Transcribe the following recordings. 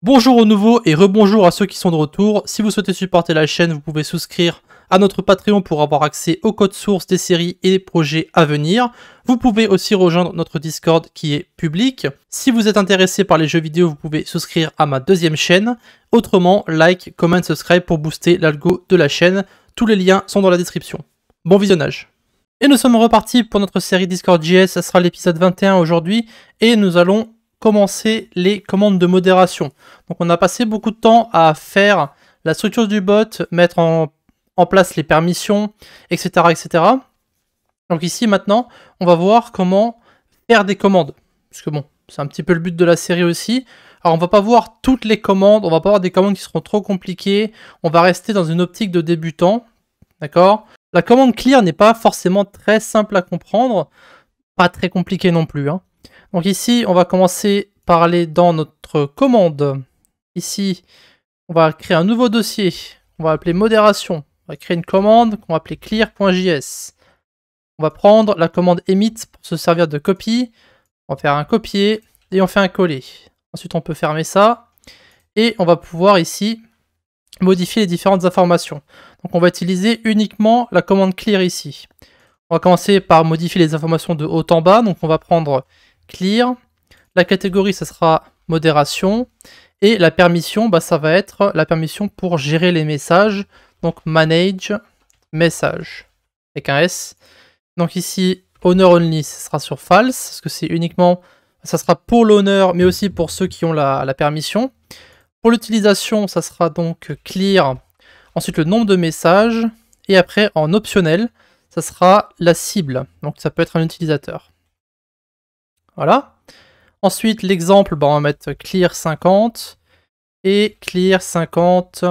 Bonjour aux nouveaux et rebonjour à ceux qui sont de retour. Si vous souhaitez supporter la chaîne, vous pouvez souscrire à notre Patreon pour avoir accès aux codes sources des séries et projets à venir. Vous pouvez aussi rejoindre notre Discord qui est public. Si vous êtes intéressé par les jeux vidéo, vous pouvez souscrire à ma deuxième chaîne. Autrement, like, comment, subscribe pour booster l'algo de la chaîne. Tous les liens sont dans la description. Bon visionnage et nous sommes repartis pour notre série Discord JS, ça sera l'épisode 21 aujourd'hui, et nous allons commencer les commandes de modération. Donc on a passé beaucoup de temps à faire la structure du bot, mettre en, place les permissions, etc., etc. Donc ici maintenant, on va voir comment faire des commandes. Parce que bon, c'est un petit peu le but de la série aussi. Alors on va pas voir toutes les commandes, on va pas avoir des commandes qui seront trop compliquées. On va rester dans une optique de débutant, d'accord La commande clear n'est pas forcément très simple à comprendre, pas très compliquée non plus. Hein. Donc ici, on va commencer par aller dans notre commande. Ici, on va créer un nouveau dossier. On va appeler modération. On va créer une commande qu'on va appeler clear.js. On va prendre la commande emit pour se servir de copie. On va faire un copier et on fait un coller. Ensuite, on peut fermer ça. Et on va pouvoir ici modifier les différentes informations. Donc on va utiliser uniquement la commande clear ici. On va commencer par modifier les informations de haut en bas. Donc on va prendre clear. La catégorie, ça sera modération. Et la permission, bah, ça va être la permission pour gérer les messages. Donc manage message avec un S. Donc ici, honor only, ça sera sur false, parce que c'est uniquement, ça sera pour l'honneur, mais aussi pour ceux qui ont la, la permission. Pour l'utilisation, ça sera donc clear, ensuite le nombre de messages, et après en optionnel, ça sera la cible. Donc ça peut être un utilisateur. Voilà. Ensuite, l'exemple, bah, on va mettre clear 50 et clear 50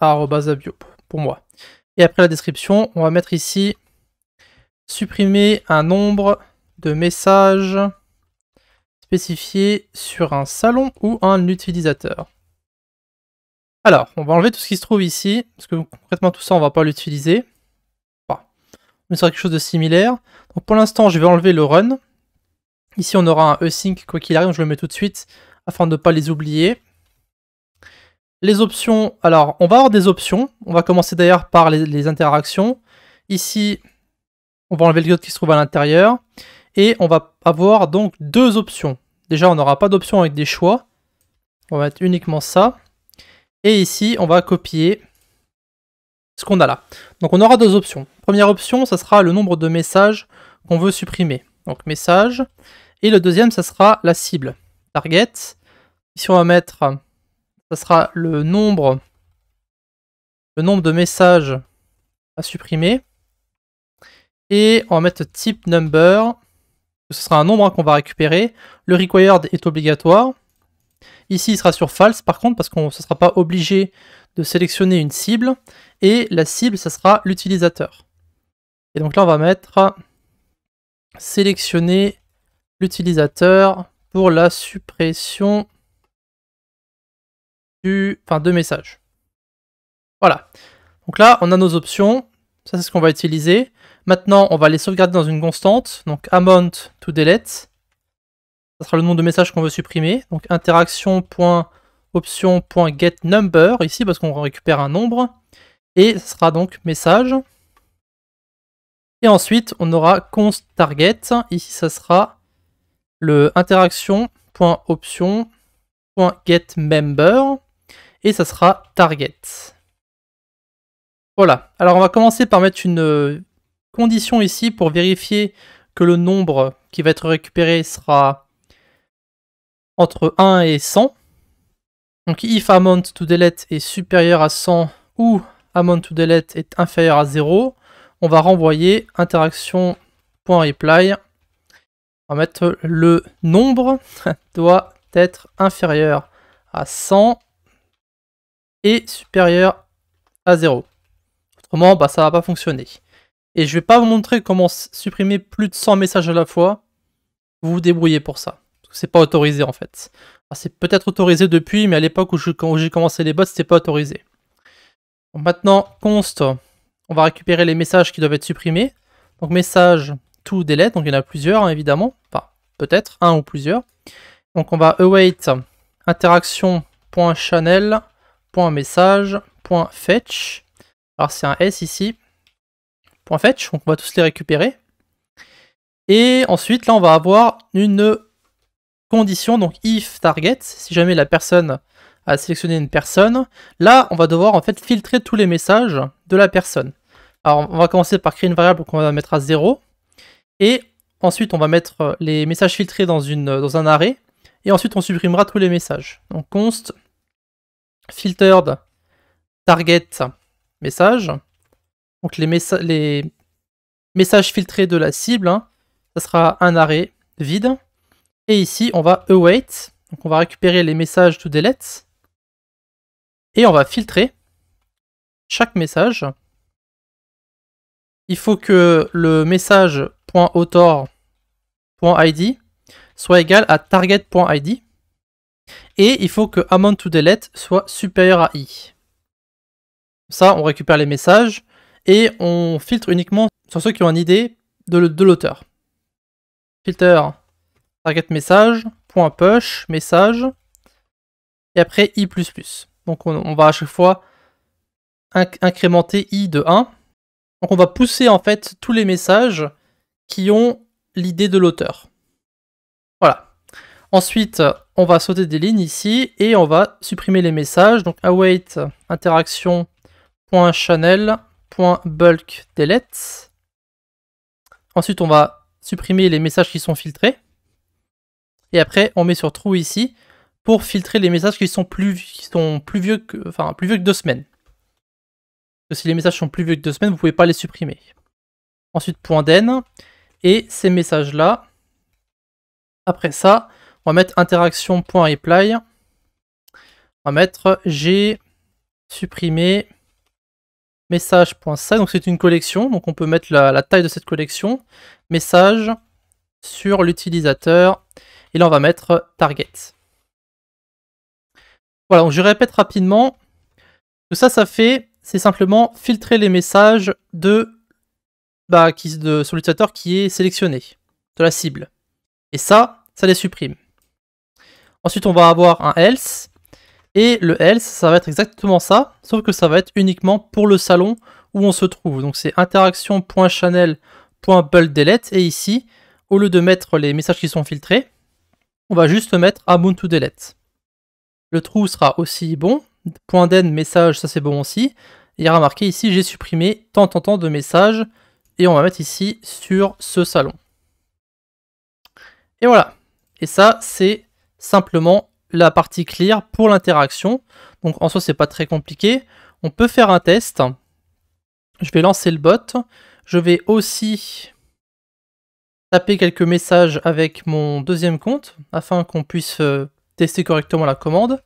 abio pour moi. Et après la description, on va mettre ici supprimer un nombre de messages spécifiés sur un salon ou un utilisateur. Alors, on va enlever tout ce qui se trouve ici, parce que concrètement tout ça, on ne va pas l'utiliser. Enfin, bah, on va quelque chose de similaire. Donc pour l'instant, je vais enlever le run, Ici, on aura un e-sync quoi qu'il arrive, je le mets tout de suite afin de ne pas les oublier. Les options, alors on va avoir des options. On va commencer d'ailleurs par les, interactions. Ici, on va enlever le code qui se trouve à l'intérieur. Et on va avoir donc deux options. Déjà, on n'aura pas d'options avec des choix. On va mettre uniquement ça. Et ici, on va copier ce qu'on a là. Donc on aura deux options. Première option, ça sera le nombre de messages qu'on veut supprimer. Donc messages... Et le deuxième, ça sera la cible, target. Ici, on va mettre, ça sera le nombre, le nombre de messages à supprimer. Et on va mettre type number, ce sera un nombre hein, qu'on va récupérer. Le required est obligatoire. Ici, il sera sur false par contre, parce qu'on ne sera pas obligé de sélectionner une cible. Et la cible, ça sera l'utilisateur. Et donc là, on va mettre sélectionner l'utilisateur pour la suppression du, enfin, de messages. Voilà. Donc là, on a nos options. Ça, c'est ce qu'on va utiliser. Maintenant, on va les sauvegarder dans une constante. Donc amount to delete. Ça sera le nombre de messages qu'on veut supprimer. Donc number ici parce qu'on récupère un nombre. Et ce sera donc message. Et ensuite, on aura const target. Ici, ça sera le interaction.option.getMember et ça sera target. Voilà, alors on va commencer par mettre une euh, condition ici pour vérifier que le nombre qui va être récupéré sera entre 1 et 100. Donc if amount to delete est supérieur à 100 ou amount to delete est inférieur à 0, on va renvoyer interaction.reply on va mettre le nombre doit être inférieur à 100 et supérieur à 0. Autrement, bah, ça va pas fonctionner. Et je vais pas vous montrer comment supprimer plus de 100 messages à la fois. Vous vous débrouillez pour ça. C'est pas autorisé en fait. Ah, c'est peut-être autorisé depuis, mais à l'époque où j'ai commencé les bots, c'était pas autorisé. maintenant, const, on va récupérer les messages qui doivent être supprimés. Donc message tout delete, donc il y en a plusieurs hein, évidemment, enfin peut-être un ou plusieurs. Donc on va await interaction.channel.message.fetch. Alors c'est un S ici, point .fetch, donc on va tous les récupérer. Et ensuite là on va avoir une condition, donc if target, si jamais la personne a sélectionné une personne, là on va devoir en fait filtrer tous les messages de la personne. Alors on va commencer par créer une variable qu'on va mettre à 0. Et ensuite, on va mettre euh, les messages filtrés dans, une, euh, dans un arrêt. Et ensuite, on supprimera tous les messages. Donc const filtered target message. Donc les, les messages filtrés de la cible, hein, ça sera un arrêt vide. Et ici, on va await. Donc on va récupérer les messages to delete. Et on va filtrer chaque message. Il faut que le message Autor.id soit égal à target.id et il faut que amount to delete soit supérieur à i. Ça, on récupère les messages et on filtre uniquement sur ceux qui ont une idée de l'auteur. Filter target message.push message, et après i++. Donc on, va à chaque fois incrémenter i de 1. Donc on va pousser en fait tous les messages qui ont l'idée de l'auteur. Voilà. Ensuite, on va sauter des lignes ici et on va supprimer les messages. Donc await interaction.channel.bulkdelete. Ensuite, on va supprimer les messages qui sont filtrés. Et après, on met sur true ici pour filtrer les messages qui sont plus, plus vieux que enfin plus vieux que deux semaines. Parce si les messages sont plus vieux que deux semaines, vous ne pouvez pas les supprimer. Ensuite, point den. Et ces messages-là, après ça, on va mettre interaction.reply. On va mettre j'ai supprimé ça. Donc c'est une collection, donc on peut mettre la, taille de cette collection. Message sur l'utilisateur. Et là, on va mettre target. Voilà, donc je répète rapidement. Tout ça, ça fait, c'est simplement filtrer les messages de bah, qui, de, sur l'utilisateur qui est sélectionné, de la cible. Et ça, ça les supprime. Ensuite, on va avoir un else. Et le else, ça va être exactement ça, sauf que ça va être uniquement pour le salon où on se trouve. Donc c'est interaction.channel.bulldelete. Et ici, au lieu de mettre les messages qui sont filtrés, on va juste mettre amount to delete. Le trou sera aussi bon. Point d'en message, ça c'est bon aussi. Et il y ici, j'ai supprimé tant en tant de messages et on va mettre ici sur ce salon. Et voilà. Et ça, c'est simplement la partie clear pour l'interaction. Donc en soi, c'est pas très compliqué. On peut faire un test. Je vais lancer le bot. Je vais aussi taper quelques messages avec mon deuxième compte afin qu'on puisse euh, tester correctement la commande.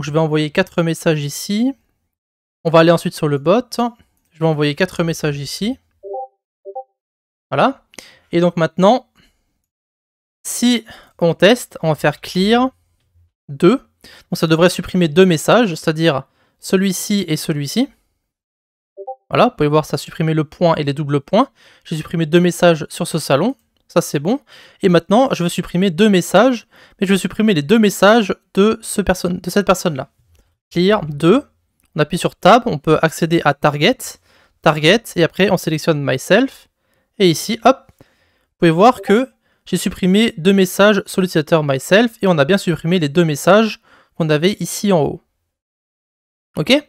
je vais envoyer quatre messages ici. On va aller ensuite sur le bot. Je vais envoyer 4 messages ici. Voilà. Et donc maintenant, si on teste, on va faire clear 2. Donc ça devrait supprimer deux messages, c'est-à-dire celui-ci et celui-ci. Voilà, vous pouvez voir, ça supprimer le point et les doubles points. J'ai supprimé deux messages sur ce salon, ça c'est bon. Et maintenant, je veux supprimer deux messages, mais je veux supprimer les deux messages de, de cette personne-là. Clear 2, on appuie sur Tab, on peut accéder à Target, Target, et après on sélectionne Myself. Et ici, hop, vous pouvez voir que j'ai supprimé deux messages sollicitateurs myself et on a bien supprimé les deux messages qu'on avait ici en haut. Ok Donc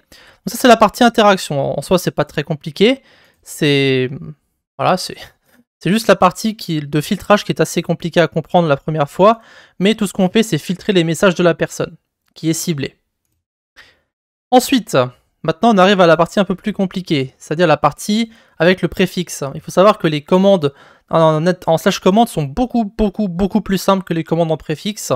ça c'est la partie interaction. En soi c'est pas très compliqué. C'est voilà, c'est juste la partie de filtrage qui est assez compliquée à comprendre la première fois, mais tout ce qu'on fait c'est filtrer les messages de la personne qui est ciblée. Ensuite, Maintenant, on arrive à la partie un peu plus compliquée, c'est-à-dire la partie avec le préfixe. Il faut savoir que les commandes en, slash commande sont beaucoup, beaucoup, beaucoup plus simples que les commandes en préfixe.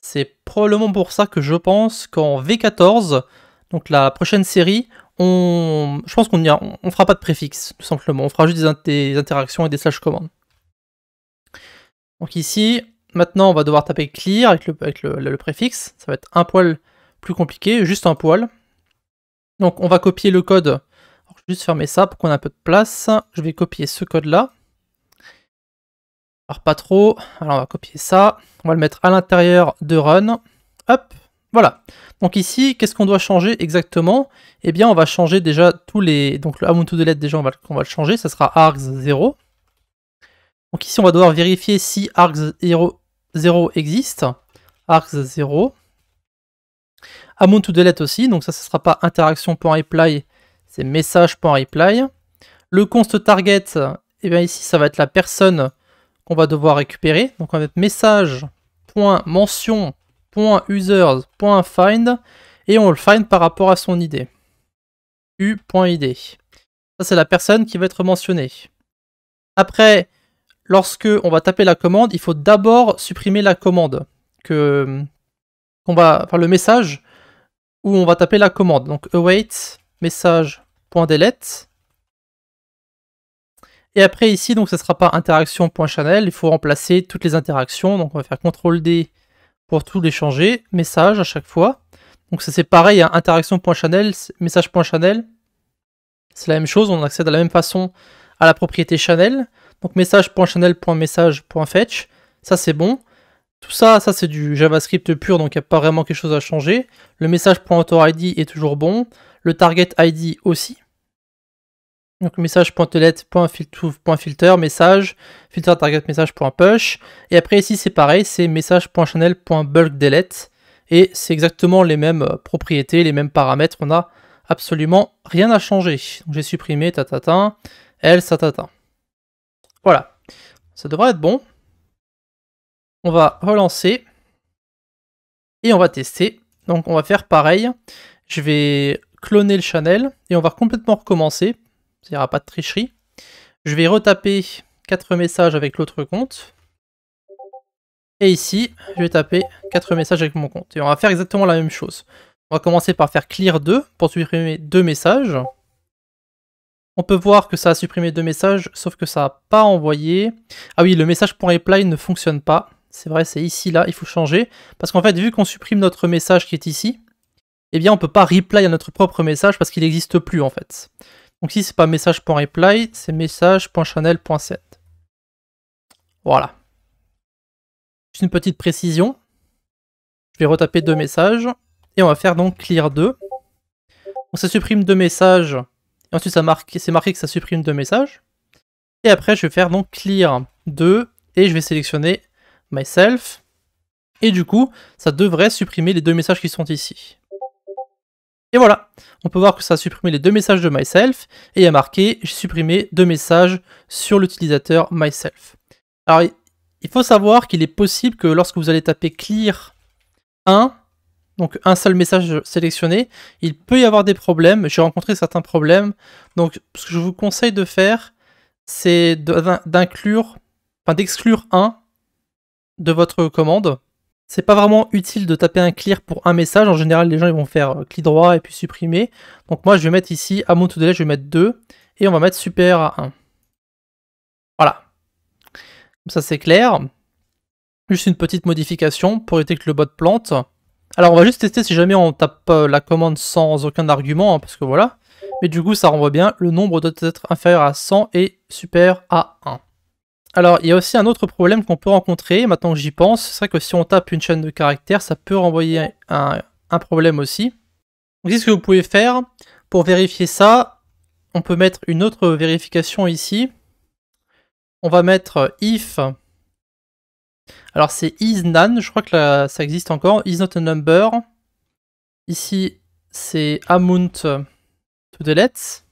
C'est probablement pour ça que je pense qu'en V14, donc la prochaine série, on, je pense qu'on ne fera pas de préfixe, tout simplement. On fera juste des, interactions et des slash commandes. Donc ici, maintenant, on va devoir taper clear avec le préfixe. Ça va être un poil plus compliqué, juste un poil. Donc on va copier le code. je vais juste fermer ça pour qu'on ait un peu de place. Je vais copier ce code-là. Alors pas trop. Alors on va copier ça. On va le mettre à l'intérieur de run. Hop, voilà. Donc ici, qu'est-ce qu'on doit changer exactement Eh bien, on va changer déjà tous les... Donc le amount de let déjà, on va, on va, le changer. Ça sera args0. Donc ici, on va devoir vérifier si args0 existe. Args0. Amount to delete aussi, donc ça, ce ne sera pas interaction.reply, c'est message.reply. Le const target, et eh bien ici, ça va être la personne qu'on va devoir récupérer. Donc on va mettre message.mention.users.find et on le find par rapport à son ID. U.id. Ça, c'est la personne qui va être mentionnée. Après, lorsque on va taper la commande, il faut d'abord supprimer la commande que, on va faire le message où on va taper la commande. Donc await message.delete. Et après ici, donc ce ne sera pas interaction.channel, il faut remplacer toutes les interactions. Donc on va faire CTRL D pour tout les changer, message à chaque fois. Donc ça c'est pareil, à hein. interaction.channel, message.channel. C'est la même chose, on accède de la même façon à la propriété channel. Donc message.channel.message.fetch, ça c'est bon. Tout ça, ça c'est du JavaScript pur, donc il n'y a pas vraiment quelque chose à changer. Le message est toujours bon. Le target ID aussi. Donc message.telet.filter, message, filter target message.push. Et après ici c'est pareil, c'est message.channel.bulkdelete. Et c'est exactement les mêmes euh, propriétés, les mêmes paramètres. On n'a absolument rien à changer. j'ai supprimé tatata, elle Voilà. Ça devrait être bon. On va relancer. Et on va tester. Donc on va faire pareil. Je vais cloner le channel et on va complètement recommencer. Il n'y aura pas de tricherie. Je vais retaper 4 messages avec l'autre compte. Et ici, je vais taper 4 messages avec mon compte. Et on va faire exactement la même chose. On va commencer par faire clear 2 pour supprimer deux messages. On peut voir que ça a supprimé deux messages, sauf que ça n'a pas envoyé. Ah oui, le message .reply ne fonctionne pas. C'est vrai, c'est ici, là, il faut changer. Parce qu'en fait, vu qu'on supprime notre message qui est ici, eh bien, on ne peut pas reply à notre propre message parce qu'il n'existe plus, en fait. Donc ici, n'est pas message.reply, c'est message.channel.set. Voilà. Juste une petite précision. Je vais retaper deux messages. Et on va faire donc clear 2. Donc ça supprime deux messages. Et ensuite, ça marque, c'est marqué que ça supprime deux messages. Et après, je vais faire donc clear 2. Et je vais sélectionner myself. Et du coup, ça devrait supprimer les deux messages qui sont ici. Et voilà, on peut voir que ça a supprimé les deux messages de myself et il y a marqué j'ai supprimé deux messages sur l'utilisateur myself. Alors il faut savoir qu'il est possible que lorsque vous allez taper clear 1, donc un seul message sélectionné, il peut y avoir des problèmes. J'ai rencontré certains problèmes. Donc ce que je vous conseille de faire, c'est d'inclure, enfin d'exclure un de votre commande. C'est pas vraiment utile de taper un clear pour un message. En général, les gens ils vont faire euh, clic droit et puis supprimer. Donc moi, je vais mettre ici, à mon de je vais mettre 2. Et on va mettre super à 1. Voilà. Comme ça, c'est clair. Juste une petite modification pour éviter que le bot plante. Alors, on va juste tester si jamais on tape euh, la commande sans aucun argument, hein, parce que voilà. Mais du coup, ça renvoie bien. Le nombre doit être inférieur à 100 et supérieur à 1. Alors, il y a aussi un autre problème qu'on peut rencontrer, maintenant que j'y pense, c'est vrai que si on tape une chaîne de caractères, ça peut renvoyer un, problème aussi. Donc, ce que vous pouvez faire pour vérifier ça, on peut mettre une autre vérification ici. On va mettre if. Alors, c'est isNone, je crois que ça existe encore. Is not a number. Ici, c'est amount to delete.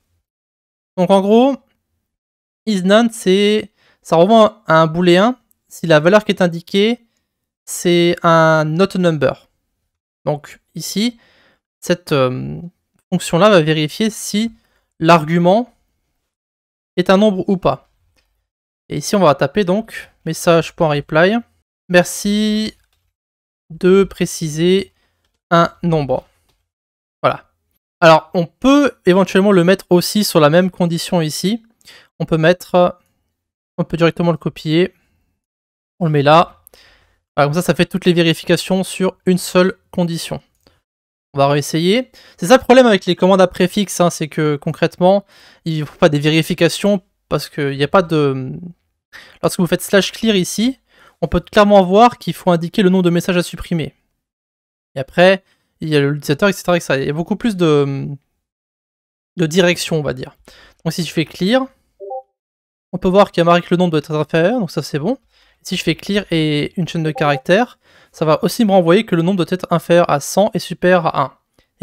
Donc, en gros, is c'est ça revient à un booléen si la valeur qui est indiquée, c'est un not number. Donc ici, cette euh, fonction-là va vérifier si l'argument est un nombre ou pas. Et ici, on va taper donc message.reply. Merci de préciser un nombre. Voilà. Alors, on peut éventuellement le mettre aussi sur la même condition ici. On peut mettre on peut directement le copier. On le met là. comme ça, ça fait toutes les vérifications sur une seule condition. On va réessayer. C'est ça le problème avec les commandes à préfixe, hein, c'est que concrètement, il ne faut pas des vérifications parce qu'il n'y a pas de... Lorsque vous faites slash clear ici, on peut clairement voir qu'il faut indiquer le nom de message à supprimer. Et après, il y a l'utilisateur, etc., etc. Il y a beaucoup plus de, de direction, on va dire. Donc si je fais clear, on peut voir qu'il y a marqué que le nombre doit être inférieur, donc ça c'est bon. Si je fais clear et une chaîne de caractères, ça va aussi me renvoyer que le nombre doit être inférieur à 100 et supérieur à 1.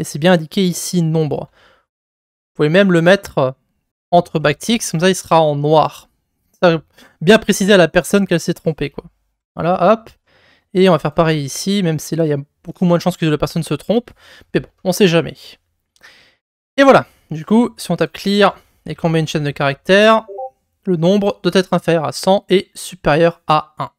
Et c'est bien indiqué ici nombre. Vous pouvez même le mettre entre backticks, comme ça il sera en noir. Ça, bien préciser à la personne qu'elle s'est trompée. quoi. Voilà, hop. Et on va faire pareil ici, même si là il y a beaucoup moins de chances que la personne se trompe. Mais bon, on sait jamais. Et voilà. Du coup, si on tape clear et qu'on met une chaîne de caractères, le nombre doit être inférieur à 100 et supérieur à 1.